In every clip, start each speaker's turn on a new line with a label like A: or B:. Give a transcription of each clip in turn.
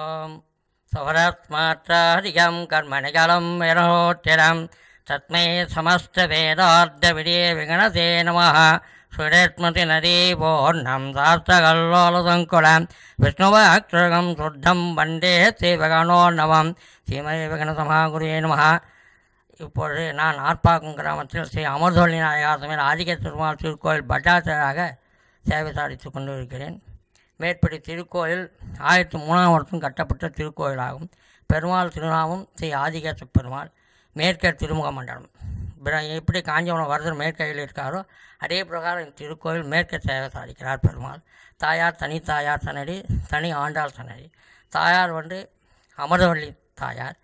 A: ஓம் சவரஸ்மாத்ராதிகம் கர்மணிகலம் வினோத்திரம் தத்மே சமஸ்தவேதார்த்தவிடே விகணசே நம சுரேத்மதி நதி பூர்ணம் சார்த்தகல்லோலசங்குளம் விஷ்ணுவாக்ஷகம் சுத்தம் வண்டே ஸ்ரீவகணோன்னவம் ஸ்ரீமதி விகணசமாகுருவே நம இப்பொழுது நான் ஆர்ப்பாக்கும் கிராமத்தில் ஸ்ரீ அமர்தொழி நாயகாசமில் ஆதிக்க திருமால் திருக்கோயில் பட்டாச்சராக சேவை சாதித்து கொண்டிருக்கிறேன் மேற்படி திருக்கோயில் ஆயிரத்தி மூணாம் வருஷம் கட்டப்பட்ட திருக்கோயிலாகும் பெருமாள் திருநாமம் ஸ்ரீ ஆதிகேச பெருமாள் மேற்கே திருமுக மண்டலம் எப்படி காஞ்சிபுரம் வரதர் மேற்கையில் இருக்காரோ அதே பிரகாரம் திருக்கோயில் மேற்கே சேவை சாதிக்கிறார் பெருமாள் தாயார் தனி தாயார் சன்னடி தனி ஆண்டாள் சன்னடி தாயார் வந்து அமரவள்ளி தாயார்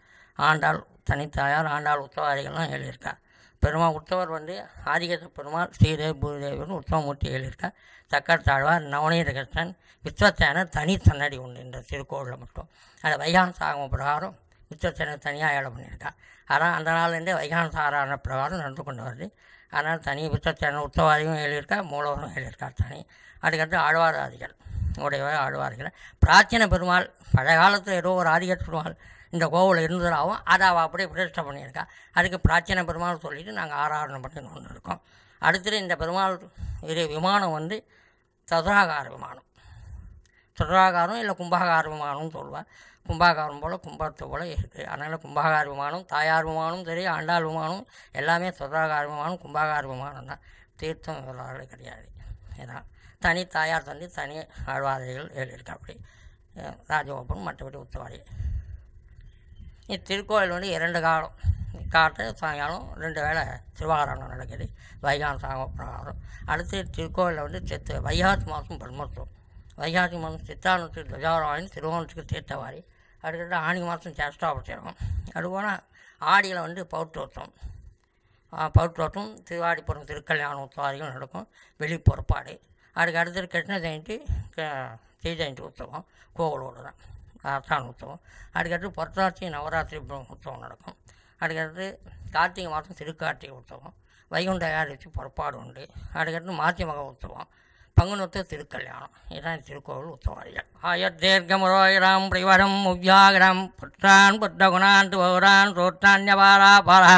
A: ஆண்டாள் தனி தாயார் ஆண்டாள் உத்தவாதிகள்லாம் எழுதியிருக்கார் பெருமாள் உத்தவர் வந்து ஆதிகேச பெருமாள் ஸ்ரீதேவ் பூதேவின்னு உத்தவமூர்த்தி எழுதியிருக்கார் சக்கரத்தாழ்வார் நவநீத கிருஷ்ணன் விஸ்வசேன தனி சன்னடி உண்டு இந்த திருக்கோளில் மட்டும் அந்த வைகான் சாகம பிரகாரம் விஸ்வசேன தனியாக ஏழை பண்ணியிருக்கா ஆனால் அந்த நாள்லேருந்தே வைகான் சாரான பிரகாரம் நடந்து கொண்டு வருது அதனால் தனி விஸ்வசேன உத்தவாதியும் எழுதியிருக்கா மூலவரும் எழுதியிருக்கார் தனி அதுக்கடுத்து ஆழ்வார் ஆதிகள் உடையவர் ஆழ்வார்கள் பிராச்சீன பெருமாள் பழைய காலத்தில் ஏதோ ஒரு ஆதிக பெருமாள் இந்த கோவில் இருந்ததாகவும் அதை அவள் அப்படியே பிரதிஷ்டை பண்ணியிருக்கா அதுக்கு பிராச்சீன பெருமாள் சொல்லிவிட்டு நாங்கள் ஆராதனை பண்ணி ஒன்று இருக்கோம் அடுத்தது இந்த பெருமாள் இது விமானம் வந்து சதுராகாரமானும் சதுராகாரம் இல்லை கும்பாகார விமானம்னு கும்பாகாரம் போல் கும்பத்தை போல் இருக்குது அதனால் கும்பாகார விமானம் தாயார் விமானம் சரி ஆண்டாள் விமானம் எல்லாமே சதுராகாரமானும் விமானம் கும்பாகார விமானம் தான் தீர்த்தம் விவரங்களே கிடையாது இதான் தனி தாயார் தந்தி தனி ஆழ்வாதைகள் எழுதியிருக்கா அப்படி ராஜகோபன் மற்றபடி உத்தவாரி திருக்கோயில் வந்து இரண்டு காலம் காற்று சாயங்காலம் ரெண்டு வேளை சிவாராயணம் நடக்குது வைகான் சாங்க பிரகாரம் அடுத்து திருக்கோயிலில் வந்து சித்து வைகாசி மாதம் பிரம்மத்துவம் வைகாசி மாதம் சித்தானத்துக்கு துஜாராயின் திருவோணத்துக்கு தீர்த்தவாரி அதுக்கடுத்து ஆணி மாதம் சேஷ்டாபட்சம் அதுபோல் ஆடியில் வந்து பௌத்தோத்தம் பௌத்தோத்தம் திருவாடிப்புறம் திருக்கல்யாணம் உத்தாரிகள் நடக்கும் வெளி அதுக்கு அடுத்தது கிருஷ்ண ஜெயந்தி ஸ்ரீ ஜெயந்தி உற்சவம் கோவிலோடு தான் அரசாணம் உற்சவம் அதுக்கடுத்து புரட்டாட்சி நவராத்திரி உற்சவம் நடக்கும் அதுக்கடுத்து கார்த்திகை மாதம் திருக்கார்த்திகை உற்சவம் வைகுண்ட ஏகாதசி புறப்பாடு உண்டு அதுக்கடுத்து மாத்தி மக உற்சவம் பங்குனொத்து திருக்கல்யாணம் இதுதான் திருக்கோவில் உத்தவாரிகள் ஆயத்தீர்க்கமுரோயிராம் பிரிவரம் முவ்யாகிரம் புற்றான் புத்தகுணான் துவரான் தோற்றான்யபாரா பாரா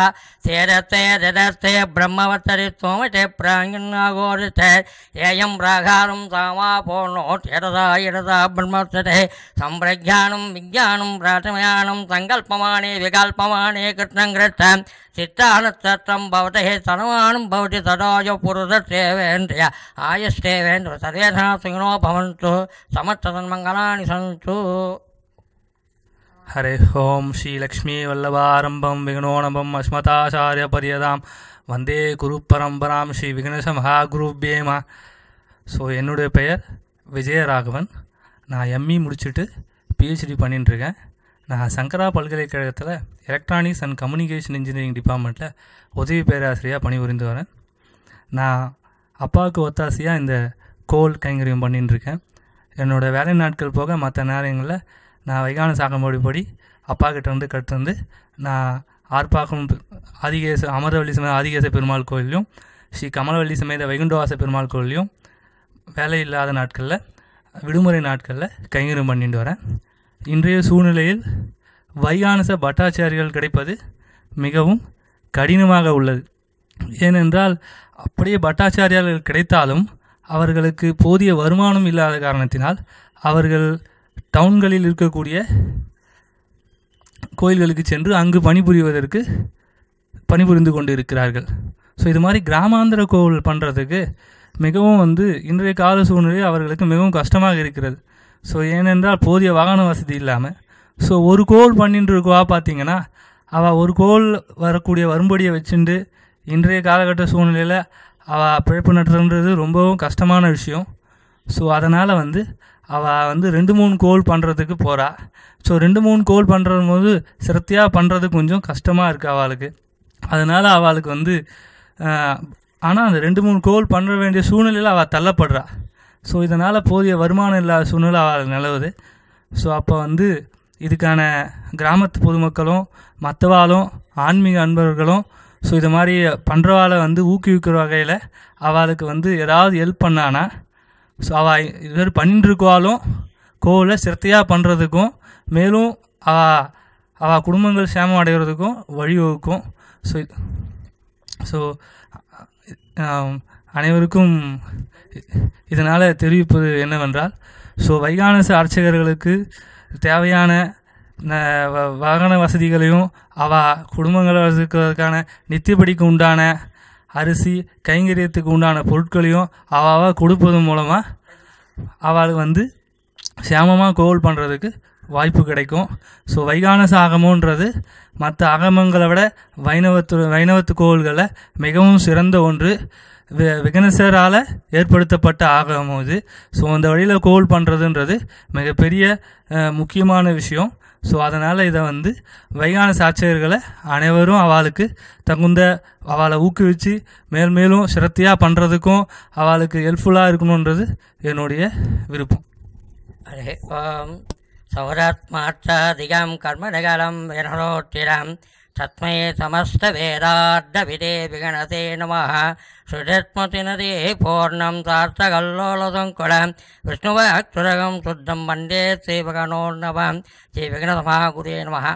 A: சேரத்தே ஜதத்தே பிரம்மவத்தரித்துவம் தே பிராங்கின்னாகோரித்தே ஏயம் பிராகாரம் தாமா போனோ தேரதா இடதா பிரம்மத்ததே சம்பிரஜானம் விஜயானம் பிராத்தமயானம் சங்கல்பமானே விகல்பமானே கிருஷ்ணங்கிருத்தம் சித்தானத்தம் பவதே தனமானம் பவதி ததாய புருத சேவேந்திரிய ஆயஸ்தேவே தேவேந்திர சர்வேதா சுகினோ பவந்து சமத்ததன்மங்களானி சந்து
B: ஸ்ரீலக்ஷ்மி வல்லவாரம்பம் श्रीलक्ष्मीवल्लभारम्भं அஸ்மதாச்சாரிய பரியதாம் வந்தே குரு பரம்பராம் ஸ்ரீ விக்னேச மகா பேமா ஸோ என்னுடைய பெயர் விஜயராகவன் நான் எம்இ e முடிச்சுட்டு பிஹெச்டி பண்ணிட்டுருக்கேன் நான் சங்கரா பல்கலைக்கழகத்தில் எலக்ட்ரானிக்ஸ் அண்ட் கம்யூனிகேஷன் இன்ஜினியரிங் டிபார்ட்மெண்ட்டில் உதவி பேராசிரியாக பணிபுரிந்து வரேன் நான் அப்பாவுக்கு ஒத்தாசையாக இந்த கோல் கைங்கரியம் பண்ணிட்டுருக்கேன் என்னோடய வேலை நாட்கள் போக மற்ற நேரங்களில் நான் வைகான சாகம் படி அப்பா கிட்ட வந்து கற்று வந்து நான் ஆர்ப்பாக்கம் ஆதிகேச அமரவள்ளி சமேத ஆதிகேச பெருமாள் கோயிலையும் ஸ்ரீ கமலவள்ளி சமேத வைகுண்டவாச பெருமாள் கோயிலையும் வேலை இல்லாத நாட்களில் விடுமுறை நாட்களில் கைங்கரியம் பண்ணிட்டு வரேன் இன்றைய சூழ்நிலையில் வைகானச பட்டாச்சாரிகள் கிடைப்பது மிகவும் கடினமாக உள்ளது ஏனென்றால் அப்படியே பட்டாச்சாரியார்கள் கிடைத்தாலும் அவர்களுக்கு போதிய வருமானம் இல்லாத காரணத்தினால் அவர்கள் டவுன்களில் இருக்கக்கூடிய கோயில்களுக்கு சென்று அங்கு பணிபுரிவதற்கு பணிபுரிந்து கொண்டு இருக்கிறார்கள் ஸோ இது மாதிரி கிராமாந்திர கோவில் பண்ணுறதுக்கு மிகவும் வந்து இன்றைய கால சூழ்நிலை அவர்களுக்கு மிகவும் கஷ்டமாக இருக்கிறது ஸோ ஏனென்றால் போதிய வாகன வசதி இல்லாமல் ஸோ ஒரு கோவில் பண்ணிட்டு இருக்கவா பார்த்தீங்கன்னா அவள் ஒரு கோவில் வரக்கூடிய வரும்படியை வச்சுட்டு இன்றைய காலகட்ட சூழ்நிலையில் அவள் பிழைப்பு நட்டுறதுன்றது ரொம்பவும் கஷ்டமான விஷயம் ஸோ அதனால் வந்து அவள் வந்து ரெண்டு மூணு கோல் பண்ணுறதுக்கு போகிறாள் ஸோ ரெண்டு மூணு கோல் பண்ணுற போது சிரத்தையாக பண்ணுறது கொஞ்சம் கஷ்டமாக இருக்குது அவளுக்கு அதனால் அவளுக்கு வந்து ஆனால் அந்த ரெண்டு மூணு கோல் பண்ண வேண்டிய சூழ்நிலையில் அவள் தள்ளப்படுறா ஸோ இதனால் போதிய வருமானம் இல்லாத சூழ்நிலை அவளுக்கு நிலவுது ஸோ அப்போ வந்து இதுக்கான கிராமத்து பொதுமக்களும் மற்றவாளும் ஆன்மீக அன்பர்களும் ஸோ இது மாதிரி பண்ணுறவாளை வந்து ஊக்குவிக்கிற வகையில் அவளுக்கு வந்து ஏதாவது ஹெல்ப் பண்ணானா ஸோ அவள் இது மாதிரி பண்ணிட்டுருக்குவாலும் கோவிலை சிரத்தையாக பண்ணுறதுக்கும் மேலும் அவ குடும்பங்கள் சேமம் அடைகிறதுக்கும் வழி வகுக்கும் ஸோ ஸோ அனைவருக்கும் இதனால் தெரிவிப்பது என்னவென்றால் ஸோ வைகானச அர்ச்சகர்களுக்கு தேவையான வாகன வசதிகளையும் அவ குடும்பங்களுக்கான நித்தியப்படிக்கு உண்டான அரிசி கைங்கரியத்துக்கு உண்டான பொருட்களையும் அவள் கொடுப்பது மூலமாக அவளுக்கு வந்து சேமமாக கோல் பண்ணுறதுக்கு வாய்ப்பு கிடைக்கும் ஸோ வைகானச ஆகமோன்றது மற்ற ஆகமங்களை விட வைணவத்து வைணவத்து கோவில்களில் மிகவும் சிறந்த ஒன்று வி விகனசரால் ஏற்படுத்தப்பட்ட ஆகமும் இது ஸோ அந்த வழியில் கோல் பண்ணுறதுன்றது மிகப்பெரிய முக்கியமான விஷயம் ஸோ அதனால் இதை வந்து வைகான சாட்சியர்களை அனைவரும் அவளுக்கு தகுந்த அவளை ஊக்குவித்து மேல்மேலும் சிரத்தையாக பண்ணுறதுக்கும் அவளுக்கு ஹெல்ப்ஃபுல்லாக இருக்கணுன்றது என்னுடைய விருப்பம்
A: ஹரி ஓம் சௌராத்மார்த்தாதிகம் तस्मै समस्तवेदार्धविदे பூர்ணம் नमः सुजस्मतिनदी पूर्णं सार्थकल्लोलसङ्कुलं विष्णुवक्तुरगं शुद्धं वन्दे श्रीभगनोर्णवं श्रीविघ्नसमागुरे नमः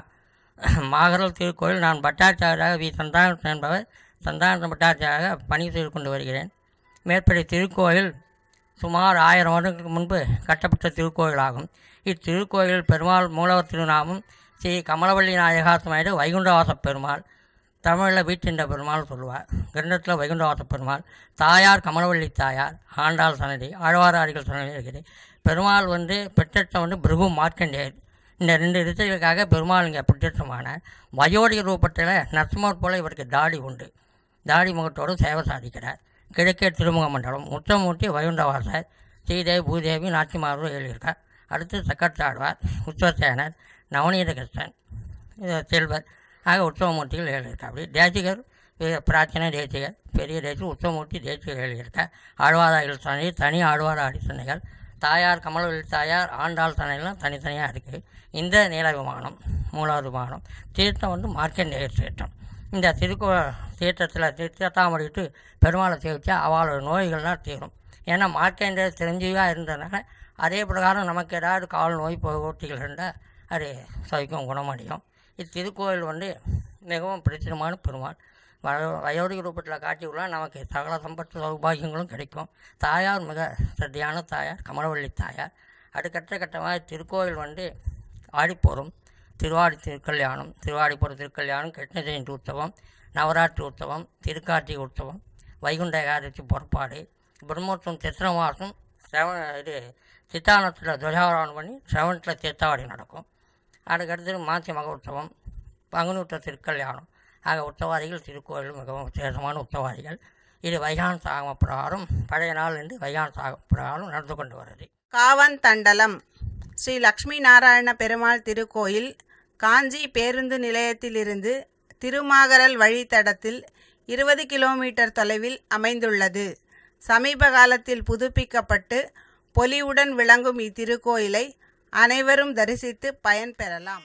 A: மாகரல் திருக்கோயில் நான் பட்டாச்சாராக வி சந்தானம் என்பவர் சந்தான பட்டாச்சாராக பணி செய்து கொண்டு வருகிறேன் மேற்படி திருக்கோயில் சுமார் ஆயிரம் வருடங்களுக்கு முன்பு கட்டப்பட்ட திருக்கோயிலாகும் இத்திருக்கோயில் பெருமாள் மூலவர் திருநாமம் ஸ்ரீ கமலவள்ளி நாயகாத்மாயிடு வைகுண்டவாச பெருமாள் தமிழில் வீட்டின்ற பெருமாள் சொல்லுவார் கிரந்தத்தில் வைகுண்டவாச பெருமாள் தாயார் கமலவள்ளி தாயார் ஆண்டாள் சன்னதி ஆழ்வார அடிகள் சன்னதி இருக்குது பெருமாள் வந்து பெற்றத்தை வந்து பிருகு மார்க்கண்டேயர் இந்த ரெண்டு ரிசைகளுக்காக பெருமாள் இங்கே பிரத்யட்சமானார் வயோடிய ரூபத்தில் நரசிம்மர் போல இவருக்கு தாடி உண்டு தாடி முகத்தோடு சேவை சாதிக்கிறார் கிழக்கே திருமுக மண்டலம் உச்சமூர்த்தி வைகுண்டவாசர் ஸ்ரீதேவி பூதேவி நாச்சிமாரூர் எழுதியிருக்கார் அடுத்து சக்கரத்தாழ்வார் உத்தவசேனர் நவநீத கிருஷ்ணன் இது செல்வர் ஆக உற்சவமூர்த்திகள் அப்படி தேசிகர் பிரார்த்தனை தேசிகர் பெரிய தேசிகர் உற்சவமூர்த்தி தேசிகர் எழுதியிருக்கா ஆழ்வாராயில் சனை தனி ஆழ்வார் அடிசனைகள் தாயார் கமலவில் தாயார் ஆண்டாள் சனைகள்லாம் தனித்தனியாக இருக்குது இந்த நீல விமானம் மூலாவது விமானம் தீர்த்தம் வந்து மார்க்கண்டேயர் தீர்த்தம் இந்த திருக்கு தீர்த்தத்தில் தீர்த்தாமடிட்டு பெருமாளை சேவிச்சா அவளோட நோய்கள்லாம் தீரும் ஏன்னா மார்க்கண்டேயர் தெரிஞ்சியாக இருந்ததுனால அதே பிரகாரம் நமக்கு ஏதாவது கால் நோய் போட்டிகள் இருந்தால் அது சைக்கும் குணமடையும் இத்திருக்கோயில் வந்து மிகவும் பிரச்சனமான பெருமாள் வய வயோதிக ரூபத்தில் காட்டியுள்ள நமக்கு சகல சம்பத்து சௌபாகியங்களும் கிடைக்கும் தாயார் மிக சத்தியான தாயார் கமலவள்ளி தாயார் அடுக்கட்ட கட்டமாக திருக்கோயில் வந்து ஆடிப்போரும் திருவாடி திருக்கல்யாணம் திருவாடிப்போர் திருக்கல்யாணம் கிருஷ்ண ஜெயந்தி உற்சவம் நவராத்திரி உற்சவம் திருக்கார்த்திகை உற்சவம் வைகுண்ட ஏகாதசி புறப்பாடு பிரம்மோற்சவம் சித்திரமாசம் சிரவ இது சித்தானத்தில் துரியாவரம் பண்ணி சிரவணத்தில் சித்தாவடி நடக்கும் அதுக்கடுத்து மக உற்சவம் பங்குநூற்ற திருக்கல்யாணம் ஆக உற்சவாதிகள் திருக்கோயிலும் மிகவும் விசேஷமான உற்சவாதிகள் இது வைகான் சாகம பிரகாரம் பழைய நாள் என்று வைகான் சாக பிரகாரம் நடந்து கொண்டு வருது காவன் தண்டலம் ஸ்ரீ லக்ஷ்மி நாராயண பெருமாள் திருக்கோயில் காஞ்சி பேருந்து நிலையத்திலிருந்து திருமாகரல் வழித்தடத்தில் இருபது கிலோமீட்டர் தொலைவில் அமைந்துள்ளது சமீப காலத்தில் புதுப்பிக்கப்பட்டு பொலிவுடன் விளங்கும் இத்திருக்கோயிலை அனைவரும் தரிசித்து பயன்பெறலாம்